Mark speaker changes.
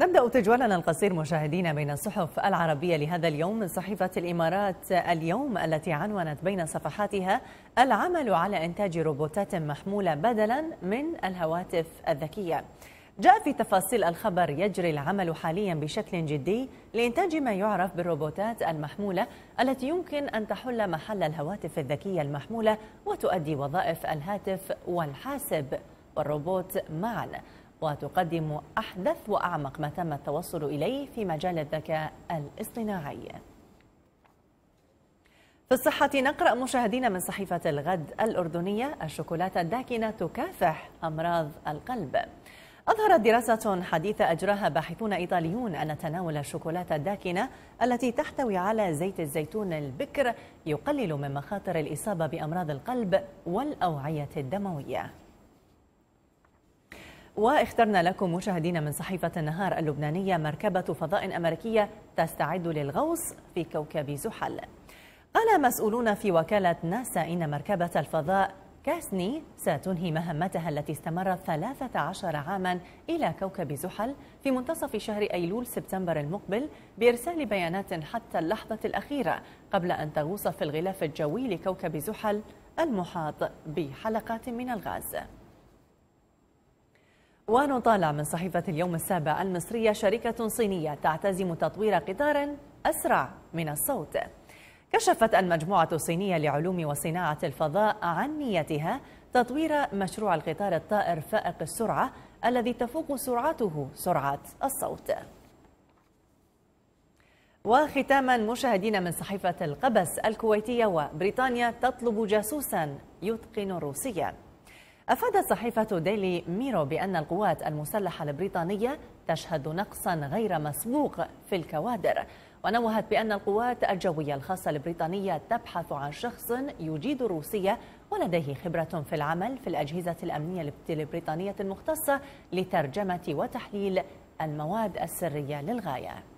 Speaker 1: نبدأ تجولنا القصير مشاهدينا بين الصحف العربية لهذا اليوم من صحيفة الإمارات اليوم التي عنونت بين صفحاتها العمل على إنتاج روبوتات محمولة بدلا من الهواتف الذكية جاء في تفاصيل الخبر يجري العمل حاليا بشكل جدي لإنتاج ما يعرف بالروبوتات المحمولة التي يمكن أن تحل محل الهواتف الذكية المحمولة وتؤدي وظائف الهاتف والحاسب والروبوت معاً وتقدم أحدث وأعمق ما تم التوصل إليه في مجال الذكاء الاصطناعي في الصحة نقرأ مشاهدينا من صحيفة الغد الأردنية الشوكولاتة الداكنة تكافح أمراض القلب أظهرت دراسة حديثة أجراها باحثون إيطاليون أن تناول الشوكولاتة الداكنة التي تحتوي على زيت الزيتون البكر يقلل من مخاطر الإصابة بأمراض القلب والأوعية الدموية واخترنا لكم مشاهدينا من صحيفة النهار اللبنانية مركبة فضاء أمريكية تستعد للغوص في كوكب زحل قال مسؤولون في وكالة ناسا إن مركبة الفضاء كاسني ستنهي مهمتها التي استمرت 13 عاما إلى كوكب زحل في منتصف شهر أيلول سبتمبر المقبل بإرسال بيانات حتى اللحظة الأخيرة قبل أن تغوص في الغلاف الجوي لكوكب زحل المحاط بحلقات من الغاز ونطالع من صحيفة اليوم السابع المصرية شركة صينية تعتزم تطوير قطار أسرع من الصوت كشفت المجموعة الصينية لعلوم وصناعة الفضاء عن نيتها تطوير مشروع القطار الطائر فائق السرعة الذي تفوق سرعته سرعة الصوت وختاما مشاهدين من صحيفة القبس الكويتية وبريطانيا تطلب جاسوسا يتقن الروسية أفادت صحيفة ديلي ميرو بأن القوات المسلحة البريطانية تشهد نقصا غير مسبوق في الكوادر ونوهت بأن القوات الجوية الخاصة البريطانية تبحث عن شخص يجيد الروسية ولديه خبرة في العمل في الأجهزة الأمنية البريطانية المختصة لترجمة وتحليل المواد السرية للغاية